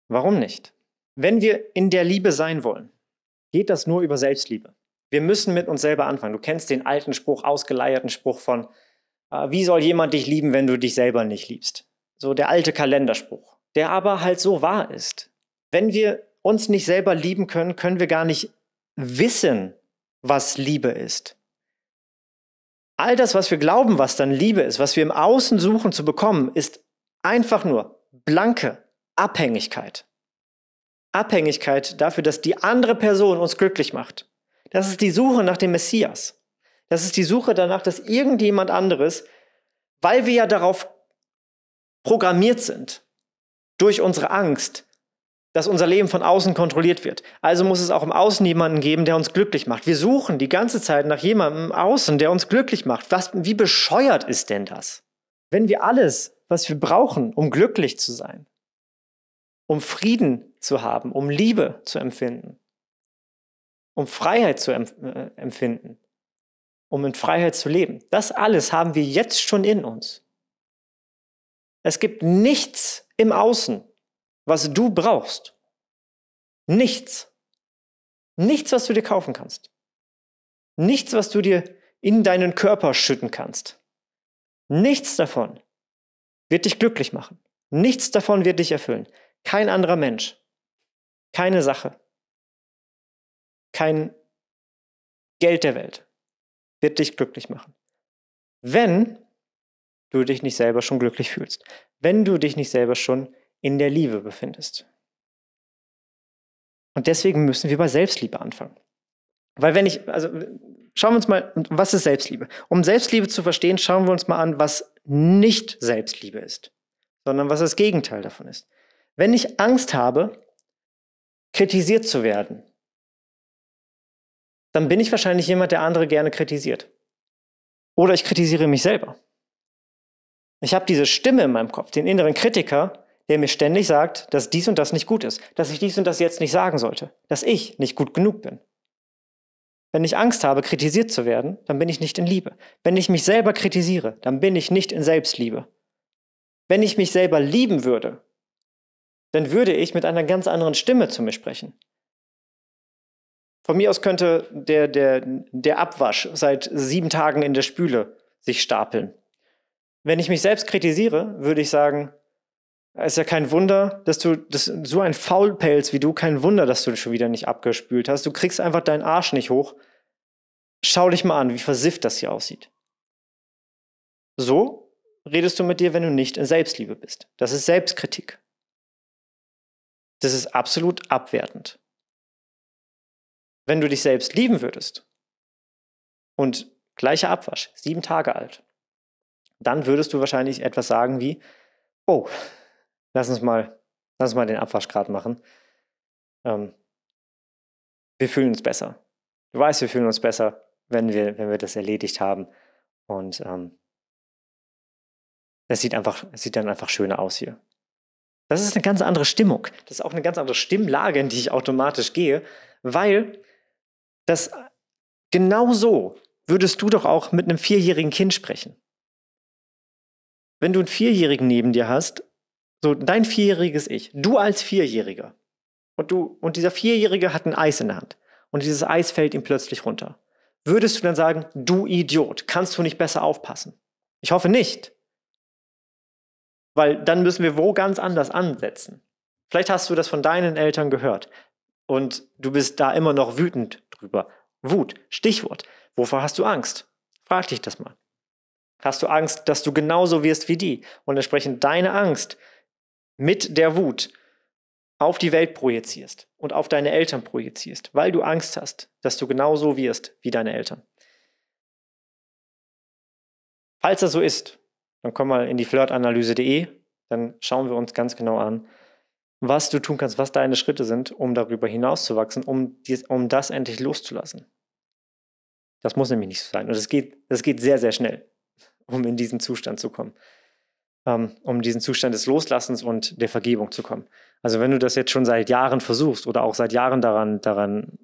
warum nicht? Wenn wir in der Liebe sein wollen, geht das nur über Selbstliebe. Wir müssen mit uns selber anfangen. Du kennst den alten Spruch, ausgeleierten Spruch von, äh, wie soll jemand dich lieben, wenn du dich selber nicht liebst? So der alte Kalenderspruch, der aber halt so wahr ist. Wenn wir uns nicht selber lieben können, können wir gar nicht wissen, was Liebe ist. All das, was wir glauben, was dann Liebe ist, was wir im Außen suchen zu bekommen, ist einfach nur blanke Abhängigkeit. Abhängigkeit dafür, dass die andere Person uns glücklich macht. Das ist die Suche nach dem Messias. Das ist die Suche danach, dass irgendjemand anderes, weil wir ja darauf programmiert sind, durch unsere Angst, dass unser Leben von außen kontrolliert wird. Also muss es auch im Außen jemanden geben, der uns glücklich macht. Wir suchen die ganze Zeit nach jemandem im Außen, der uns glücklich macht. Was, wie bescheuert ist denn das? Wenn wir alles, was wir brauchen, um glücklich zu sein, um Frieden zu haben, um Liebe zu empfinden, um Freiheit zu äh, empfinden, um in Freiheit zu leben, das alles haben wir jetzt schon in uns. Es gibt nichts im Außen, was du brauchst. Nichts. Nichts, was du dir kaufen kannst. Nichts, was du dir in deinen Körper schütten kannst. Nichts davon wird dich glücklich machen. Nichts davon wird dich erfüllen. Kein anderer Mensch. Keine Sache. Kein Geld der Welt wird dich glücklich machen. Wenn du dich nicht selber schon glücklich fühlst. Wenn du dich nicht selber schon glücklich in der Liebe befindest. Und deswegen müssen wir bei Selbstliebe anfangen. Weil wenn ich, also schauen wir uns mal, was ist Selbstliebe? Um Selbstliebe zu verstehen, schauen wir uns mal an, was nicht Selbstliebe ist, sondern was das Gegenteil davon ist. Wenn ich Angst habe, kritisiert zu werden, dann bin ich wahrscheinlich jemand, der andere gerne kritisiert. Oder ich kritisiere mich selber. Ich habe diese Stimme in meinem Kopf, den inneren Kritiker, der mir ständig sagt, dass dies und das nicht gut ist, dass ich dies und das jetzt nicht sagen sollte, dass ich nicht gut genug bin. Wenn ich Angst habe, kritisiert zu werden, dann bin ich nicht in Liebe. Wenn ich mich selber kritisiere, dann bin ich nicht in Selbstliebe. Wenn ich mich selber lieben würde, dann würde ich mit einer ganz anderen Stimme zu mir sprechen. Von mir aus könnte der, der, der Abwasch seit sieben Tagen in der Spüle sich stapeln. Wenn ich mich selbst kritisiere, würde ich sagen, ist ja kein Wunder, dass du dass so ein Faulpelz wie du, kein Wunder, dass du schon wieder nicht abgespült hast. Du kriegst einfach deinen Arsch nicht hoch. Schau dich mal an, wie versifft das hier aussieht. So redest du mit dir, wenn du nicht in Selbstliebe bist. Das ist Selbstkritik. Das ist absolut abwertend. Wenn du dich selbst lieben würdest und gleicher Abwasch, sieben Tage alt, dann würdest du wahrscheinlich etwas sagen wie, oh, lass uns mal, lass uns mal den Abwaschgrad machen. Ähm, wir fühlen uns besser. Du weißt, wir fühlen uns besser, wenn wir, wenn wir das erledigt haben. Und ähm, das sieht einfach, das sieht dann einfach schöner aus hier. Das ist eine ganz andere Stimmung. Das ist auch eine ganz andere Stimmlage, in die ich automatisch gehe, weil das genau so würdest du doch auch mit einem vierjährigen Kind sprechen. Wenn du einen Vierjährigen neben dir hast, so, dein vierjähriges Ich, du als Vierjähriger. Und, du, und dieser Vierjährige hat ein Eis in der Hand. Und dieses Eis fällt ihm plötzlich runter. Würdest du dann sagen, du Idiot, kannst du nicht besser aufpassen? Ich hoffe nicht. Weil dann müssen wir wo ganz anders ansetzen. Vielleicht hast du das von deinen Eltern gehört und du bist da immer noch wütend drüber. Wut, Stichwort. Wovor hast du Angst? Frag dich das mal. Hast du Angst, dass du genauso wirst wie die? Und entsprechend deine Angst mit der Wut auf die Welt projizierst und auf deine Eltern projizierst, weil du Angst hast, dass du genauso wirst wie deine Eltern. Falls das so ist, dann komm mal in die flirtanalyse.de, dann schauen wir uns ganz genau an, was du tun kannst, was deine Schritte sind, um darüber hinauszuwachsen, um, dies, um das endlich loszulassen. Das muss nämlich nicht so sein. Und es geht, das geht sehr, sehr schnell, um in diesen Zustand zu kommen. Ähm, um diesen Zustand des Loslassens und der Vergebung zu kommen. Also wenn du das jetzt schon seit Jahren versuchst oder auch seit Jahren daran, daran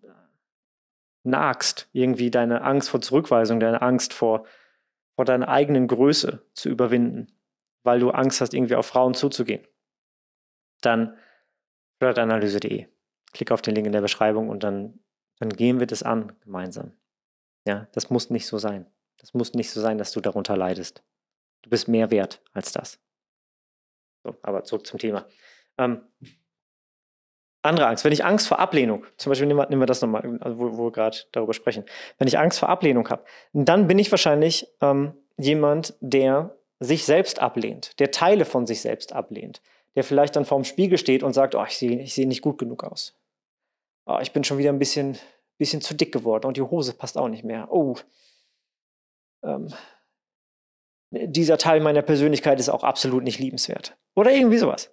nagst, irgendwie deine Angst vor Zurückweisung, deine Angst vor, vor deiner eigenen Größe zu überwinden, weil du Angst hast, irgendwie auf Frauen zuzugehen, dann flirtanalyse.de. Klick auf den Link in der Beschreibung und dann, dann gehen wir das an gemeinsam. Ja, das muss nicht so sein. Das muss nicht so sein, dass du darunter leidest. Du bist mehr wert als das. So, aber zurück zum Thema. Ähm, andere Angst, wenn ich Angst vor Ablehnung, zum Beispiel nehmen wir, nehmen wir das nochmal, also wo, wo wir gerade darüber sprechen, wenn ich Angst vor Ablehnung habe, dann bin ich wahrscheinlich ähm, jemand, der sich selbst ablehnt, der Teile von sich selbst ablehnt, der vielleicht dann vorm Spiegel steht und sagt, oh, ich sehe ich seh nicht gut genug aus. Oh, ich bin schon wieder ein bisschen, bisschen zu dick geworden und die Hose passt auch nicht mehr. Oh, ähm, dieser Teil meiner Persönlichkeit ist auch absolut nicht liebenswert. Oder irgendwie sowas.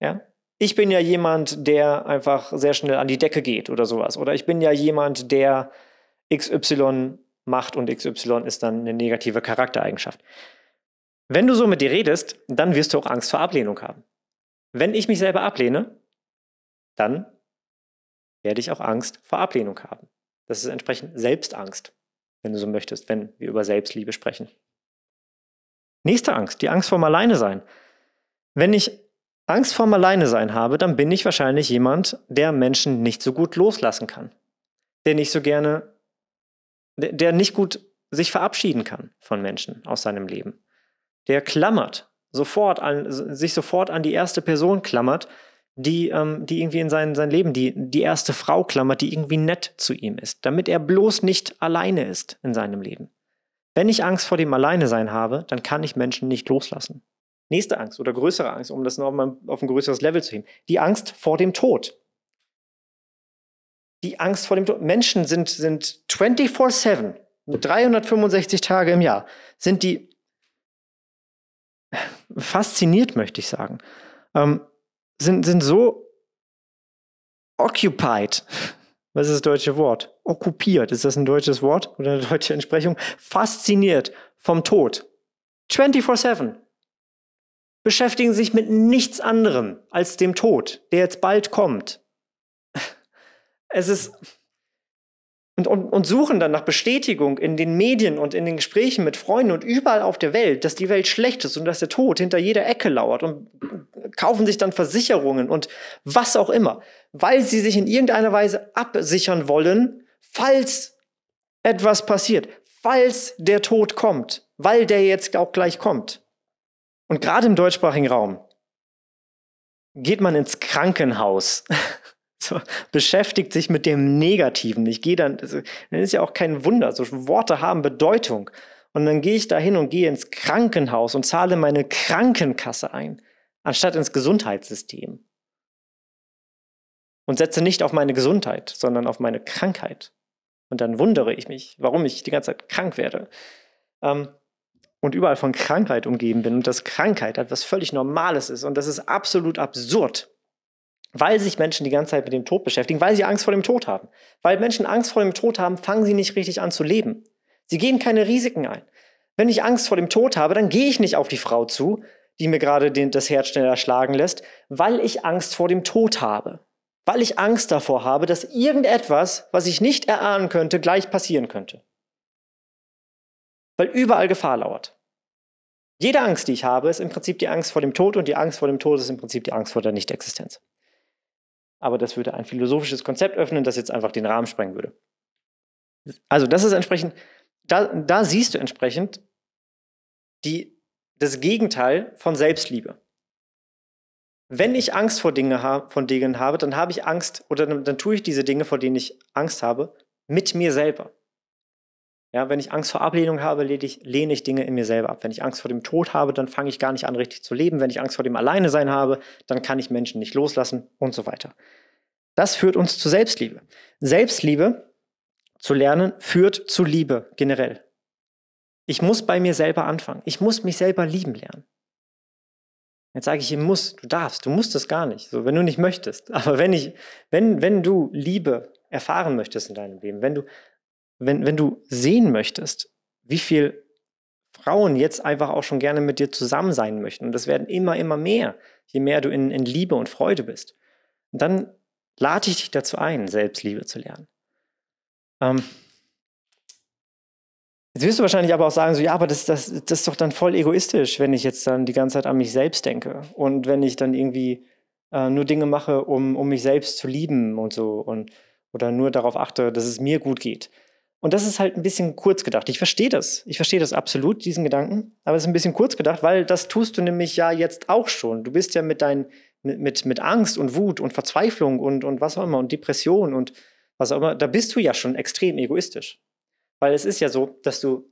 Ja? Ich bin ja jemand, der einfach sehr schnell an die Decke geht oder sowas. Oder ich bin ja jemand, der XY macht und XY ist dann eine negative Charaktereigenschaft. Wenn du so mit dir redest, dann wirst du auch Angst vor Ablehnung haben. Wenn ich mich selber ablehne, dann werde ich auch Angst vor Ablehnung haben. Das ist entsprechend Selbstangst, wenn du so möchtest, wenn wir über Selbstliebe sprechen. Nächste Angst, die Angst vorm Alleine sein. Wenn ich Angst vorm Alleine sein habe, dann bin ich wahrscheinlich jemand, der Menschen nicht so gut loslassen kann. Der nicht so gerne, der nicht gut sich verabschieden kann von Menschen aus seinem Leben. Der klammert sofort an, sich sofort an die erste Person klammert, die, ähm, die irgendwie in sein, sein Leben, die, die erste Frau klammert, die irgendwie nett zu ihm ist, damit er bloß nicht alleine ist in seinem Leben. Wenn ich Angst vor dem Alleinesein habe, dann kann ich Menschen nicht loslassen. Nächste Angst oder größere Angst, um das nochmal auf ein größeres Level zu heben. Die Angst vor dem Tod. Die Angst vor dem Tod. Menschen sind, sind 24-7, 365 Tage im Jahr, sind die fasziniert, möchte ich sagen, ähm, sind, sind so occupied was ist das deutsche Wort? Okkupiert, ist das ein deutsches Wort oder eine deutsche Entsprechung? Fasziniert vom Tod. 24-7. Beschäftigen sich mit nichts anderem als dem Tod, der jetzt bald kommt. (laughs) Es ist. Und, und, und suchen dann nach Bestätigung in den Medien und in den Gesprächen mit Freunden und überall auf der Welt, dass die Welt schlecht ist und dass der Tod hinter jeder Ecke lauert und kaufen sich dann Versicherungen und was auch immer, weil sie sich in irgendeiner Weise absichern wollen, falls etwas passiert, falls der Tod kommt, weil der jetzt auch gleich kommt. Und gerade im deutschsprachigen Raum geht man ins Krankenhaus. (laughs) So, beschäftigt sich mit dem Negativen. Ich gehe dann, dann ist ja auch kein Wunder, so Worte haben Bedeutung. Und dann gehe ich dahin und gehe ins Krankenhaus und zahle meine Krankenkasse ein anstatt ins Gesundheitssystem. Und setze nicht auf meine Gesundheit, sondern auf meine Krankheit. Und dann wundere ich mich, warum ich die ganze Zeit krank werde. Ähm, und überall von Krankheit umgeben bin und dass Krankheit etwas völlig Normales ist. Und das ist absolut absurd, weil sich Menschen die ganze Zeit mit dem Tod beschäftigen, weil sie Angst vor dem Tod haben. Weil Menschen Angst vor dem Tod haben, fangen sie nicht richtig an zu leben. Sie gehen keine Risiken ein. Wenn ich Angst vor dem Tod habe, dann gehe ich nicht auf die Frau zu, die mir gerade den, das Herz schneller schlagen lässt, weil ich Angst vor dem Tod habe. Weil ich Angst davor habe, dass irgendetwas, was ich nicht erahnen könnte, gleich passieren könnte. Weil überall Gefahr lauert. Jede Angst, die ich habe, ist im Prinzip die Angst vor dem Tod und die Angst vor dem Tod ist im Prinzip die Angst vor der Nichtexistenz. Aber das würde ein philosophisches Konzept öffnen, das jetzt einfach den Rahmen sprengen würde. Also das ist entsprechend, da, da siehst du entsprechend die das Gegenteil von Selbstliebe. Wenn ich Angst vor Dinge ha von Dingen habe, dann habe ich Angst oder dann, dann tue ich diese Dinge, vor denen ich Angst habe, mit mir selber. Ja, wenn ich Angst vor Ablehnung habe, lehne ich, lehne ich, Dinge in mir selber ab. Wenn ich Angst vor dem Tod habe, dann fange ich gar nicht an, richtig zu leben. Wenn ich Angst vor dem Alleinesein habe, dann kann ich Menschen nicht loslassen und so weiter. Das führt uns zu Selbstliebe. Selbstliebe zu lernen führt zu Liebe generell. Ich muss bei mir selber anfangen. Ich muss mich selber lieben lernen. Jetzt sage ich ihm, muss, du darfst, du musst es gar nicht, so wenn du nicht möchtest. (laughs) Aber wenn ich, wenn, wenn du Liebe erfahren möchtest in deinem Leben, wenn du, wenn, wenn du sehen möchtest, wie viele Frauen jetzt einfach auch schon gerne mit dir zusammen sein möchten, und das werden immer, immer mehr, je mehr du in, in Liebe und Freude bist, dann lade ich dich dazu ein, Selbstliebe zu lernen. Ähm, Jetzt wirst du wahrscheinlich aber auch sagen, so, ja, aber das, das, das ist doch dann voll egoistisch, wenn ich jetzt dann die ganze Zeit an mich selbst denke und wenn ich dann irgendwie äh, nur Dinge mache, um, um mich selbst zu lieben und so und oder nur darauf achte, dass es mir gut geht. Und das ist halt ein bisschen kurz gedacht. Ich verstehe das. Ich verstehe das absolut, diesen Gedanken. Aber es ist ein bisschen kurz gedacht, weil das tust du nämlich ja jetzt auch schon. Du bist ja mit deinen, mit, mit, mit Angst und Wut und Verzweiflung und, und was auch immer und Depression und was auch immer, da bist du ja schon extrem egoistisch. Weil es ist ja so, dass du,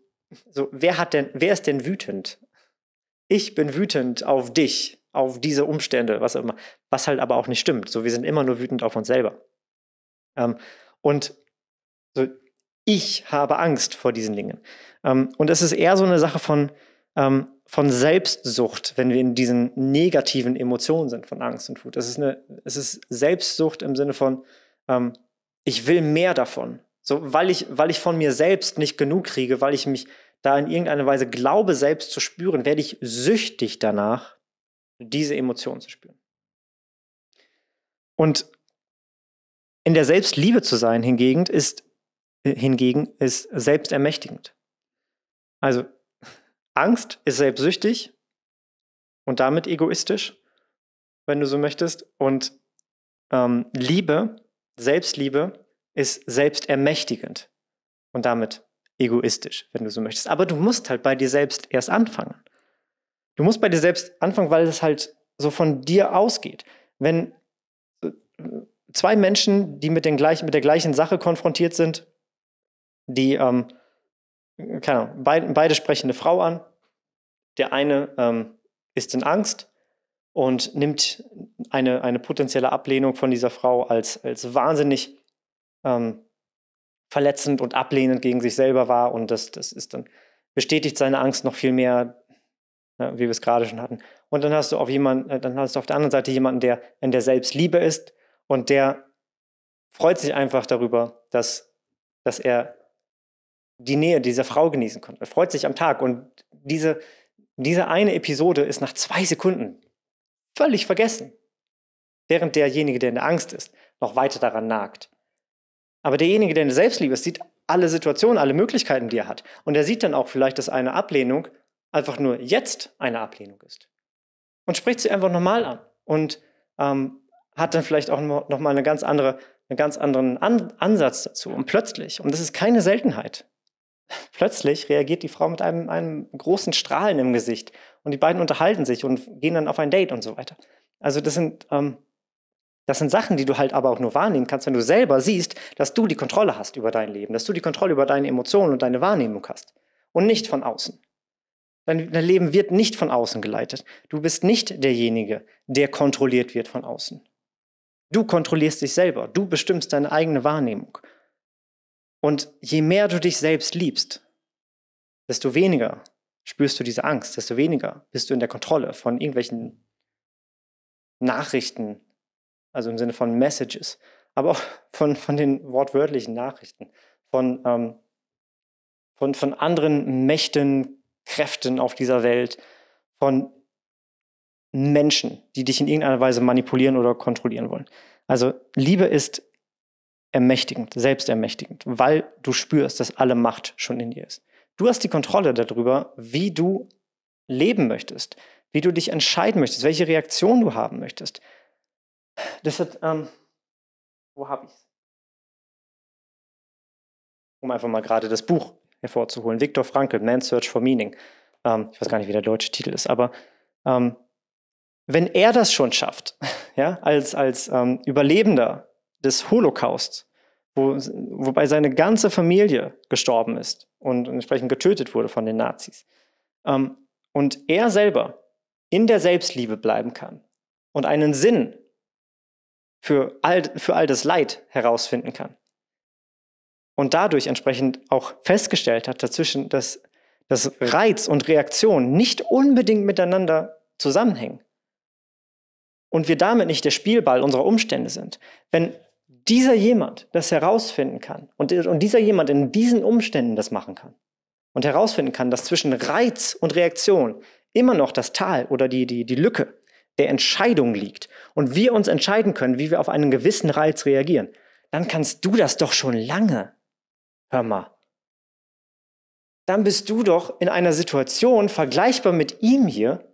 so, wer hat denn, wer ist denn wütend? Ich bin wütend auf dich, auf diese Umstände, was auch immer. Was halt aber auch nicht stimmt. So, wir sind immer nur wütend auf uns selber. Ähm, und so, ich habe Angst vor diesen Dingen. Ähm, und es ist eher so eine Sache von, ähm, von Selbstsucht, wenn wir in diesen negativen Emotionen sind von Angst und Wut. Es ist, eine, es ist Selbstsucht im Sinne von, ähm, ich will mehr davon. So, weil ich, weil ich von mir selbst nicht genug kriege, weil ich mich da in irgendeiner Weise glaube, selbst zu spüren, werde ich süchtig danach, diese Emotionen zu spüren. Und in der Selbstliebe zu sein hingegen ist, äh, hingegen ist selbstermächtigend. Also Angst ist selbstsüchtig und damit egoistisch, wenn du so möchtest. Und ähm, Liebe, Selbstliebe ist selbst ermächtigend und damit egoistisch, wenn du so möchtest. Aber du musst halt bei dir selbst erst anfangen. Du musst bei dir selbst anfangen, weil es halt so von dir ausgeht. Wenn äh, zwei Menschen, die mit, den gleichen, mit der gleichen Sache konfrontiert sind, die, ähm, keine Ahnung, beid, beide sprechen eine Frau an, der eine ähm, ist in Angst und nimmt eine, eine potenzielle Ablehnung von dieser Frau als, als wahnsinnig ähm, verletzend und ablehnend gegen sich selber war. Und das, das ist dann, bestätigt seine Angst noch viel mehr, ne, wie wir es gerade schon hatten. Und dann hast du auf jemanden, äh, dann hast du auf der anderen Seite jemanden, der in der Selbstliebe ist und der freut sich einfach darüber, dass, dass er die Nähe dieser Frau genießen konnte. Er freut sich am Tag. Und diese, diese eine Episode ist nach zwei Sekunden völlig vergessen. Während derjenige, der in der Angst ist, noch weiter daran nagt. Aber derjenige, der eine Selbstliebe ist, sieht alle Situationen, alle Möglichkeiten, die er hat. Und er sieht dann auch vielleicht, dass eine Ablehnung einfach nur jetzt eine Ablehnung ist. Und spricht sie einfach normal an und ähm, hat dann vielleicht auch nochmal eine ganz andere, einen ganz anderen an Ansatz dazu. Und plötzlich, und das ist keine Seltenheit, (laughs) plötzlich reagiert die Frau mit einem, einem großen Strahlen im Gesicht und die beiden unterhalten sich und gehen dann auf ein Date und so weiter. Also das sind ähm, das sind Sachen, die du halt aber auch nur wahrnehmen kannst, wenn du selber siehst, dass du die Kontrolle hast über dein Leben, dass du die Kontrolle über deine Emotionen und deine Wahrnehmung hast und nicht von außen. Dein, dein Leben wird nicht von außen geleitet. Du bist nicht derjenige, der kontrolliert wird von außen. Du kontrollierst dich selber, du bestimmst deine eigene Wahrnehmung. Und je mehr du dich selbst liebst, desto weniger spürst du diese Angst, desto weniger bist du in der Kontrolle von irgendwelchen Nachrichten, also im Sinne von Messages, aber auch (laughs) von, von den wortwörtlichen Nachrichten, von, ähm, von, von anderen Mächten, Kräften auf dieser Welt, von Menschen, die dich in irgendeiner Weise manipulieren oder kontrollieren wollen. Also Liebe ist ermächtigend, selbstermächtigend, weil du spürst, dass alle Macht schon in dir ist. Du hast die Kontrolle darüber, wie du leben möchtest, wie du dich entscheiden möchtest, welche Reaktion du haben möchtest. Das hat, ähm, wo habe ich es? Um einfach mal gerade das Buch hervorzuholen. Viktor Frankl, Man's Search for Meaning. Ähm, ich weiß gar nicht, wie der deutsche Titel ist, aber ähm, wenn er das schon schafft, (laughs) ja, als, als ähm, Überlebender des Holocaust, wo, wobei seine ganze Familie gestorben ist und entsprechend getötet wurde von den Nazis, ähm, und er selber in der Selbstliebe bleiben kann und einen Sinn für all, für all das Leid herausfinden kann. Und dadurch entsprechend auch festgestellt hat, dazwischen, dass, dass Reiz und Reaktion nicht unbedingt miteinander zusammenhängen. Und wir damit nicht der Spielball unserer Umstände sind. Wenn dieser jemand das herausfinden kann und, und dieser jemand in diesen Umständen das machen kann und herausfinden kann, dass zwischen Reiz und Reaktion immer noch das Tal oder die, die, die Lücke der Entscheidung liegt, und wir uns entscheiden können, wie wir auf einen gewissen Reiz reagieren, dann kannst du das doch schon lange. Hör mal. Dann bist du doch in einer Situation vergleichbar mit ihm hier,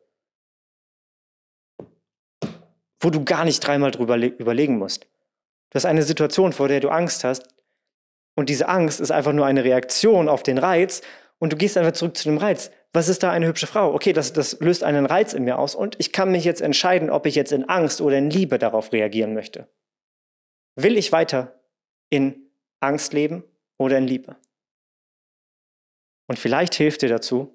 wo du gar nicht dreimal drüber überlegen musst. Du hast eine Situation, vor der du Angst hast, und diese Angst ist einfach nur eine Reaktion auf den Reiz, und du gehst einfach zurück zu dem Reiz. Was ist da eine hübsche Frau? Okay, das, das löst einen Reiz in mir aus und ich kann mich jetzt entscheiden, ob ich jetzt in Angst oder in Liebe darauf reagieren möchte. Will ich weiter in Angst leben oder in Liebe? Und vielleicht hilft dir dazu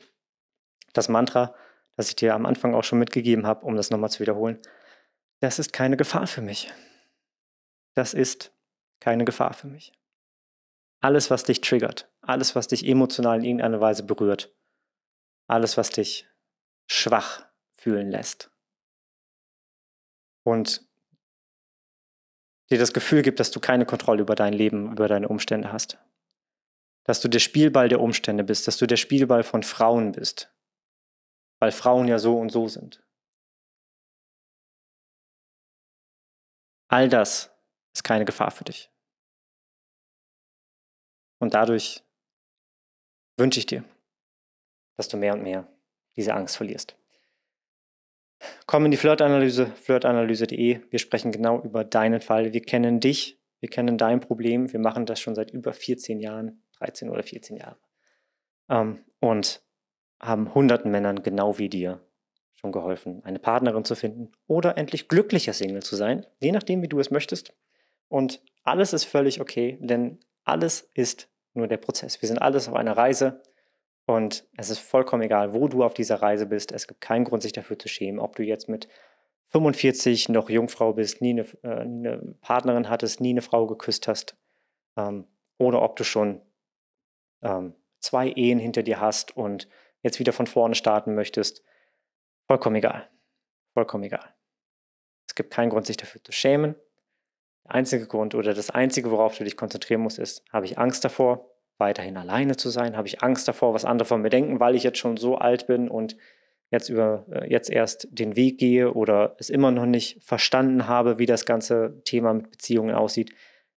das Mantra, das ich dir am Anfang auch schon mitgegeben habe, um das nochmal zu wiederholen. Das ist keine Gefahr für mich. Das ist keine Gefahr für mich. Alles, was dich triggert, alles, was dich emotional in irgendeiner Weise berührt. Alles, was dich schwach fühlen lässt. Und dir das Gefühl gibt, dass du keine Kontrolle über dein Leben, über deine Umstände hast. Dass du der Spielball der Umstände bist, dass du der Spielball von Frauen bist. Weil Frauen ja so und so sind. All das ist keine Gefahr für dich. Und dadurch wünsche ich dir, dass du mehr und mehr diese Angst verlierst. Komm in die Flirtanalyse, flirtanalyse.de. Wir sprechen genau über deinen Fall. Wir kennen dich, wir kennen dein Problem. Wir machen das schon seit über 14 Jahren, 13 oder 14 Jahre. Ähm, und haben hunderten Männern genau wie dir schon geholfen, eine Partnerin zu finden oder endlich glücklicher Single zu sein, je nachdem, wie du es möchtest. Und alles ist völlig okay, denn alles ist nur der Prozess. Wir sind alles auf einer Reise und es ist vollkommen egal, wo du auf dieser Reise bist. Es gibt keinen Grund, sich dafür zu schämen, ob du jetzt mit 45 noch Jungfrau bist, nie eine, äh, eine Partnerin hattest, nie eine Frau geküsst hast, ähm, oder ob du schon ähm, zwei Ehen hinter dir hast und jetzt wieder von vorne starten möchtest. Vollkommen egal. Vollkommen egal. Es gibt keinen Grund, sich dafür zu schämen einzige Grund oder das einzige, worauf du dich konzentrieren musst, ist, habe ich Angst davor, weiterhin alleine zu sein? Habe ich Angst davor, was andere von mir denken, weil ich jetzt schon so alt bin und jetzt über äh, jetzt erst den Weg gehe oder es immer noch nicht verstanden habe, wie das ganze Thema mit Beziehungen aussieht?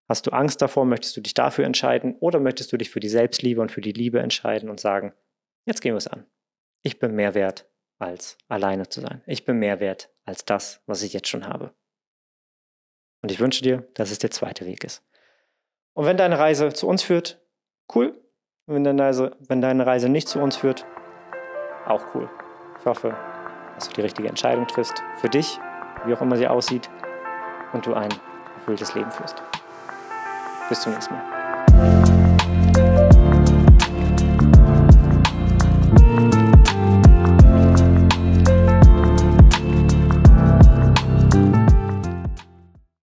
Hast du Angst davor? Möchtest du dich dafür entscheiden oder möchtest du dich für die Selbstliebe und für die Liebe entscheiden und sagen, jetzt gehen wir es an. Ich bin mehr wert als alleine zu sein. Ich bin mehr wert als das, was ich jetzt schon habe. Und ich wünsche dir, dass es der zweite Weg ist. Und wenn deine Reise zu uns führt, cool. Und wenn deine Reise, wenn deine Reise nicht zu uns führt, auch cool. Ich hoffe, dass du die richtige Entscheidung triffst für dich, wie auch immer sie aussieht, und du ein erfülltes Leben führst. Bis zum nächsten Mal.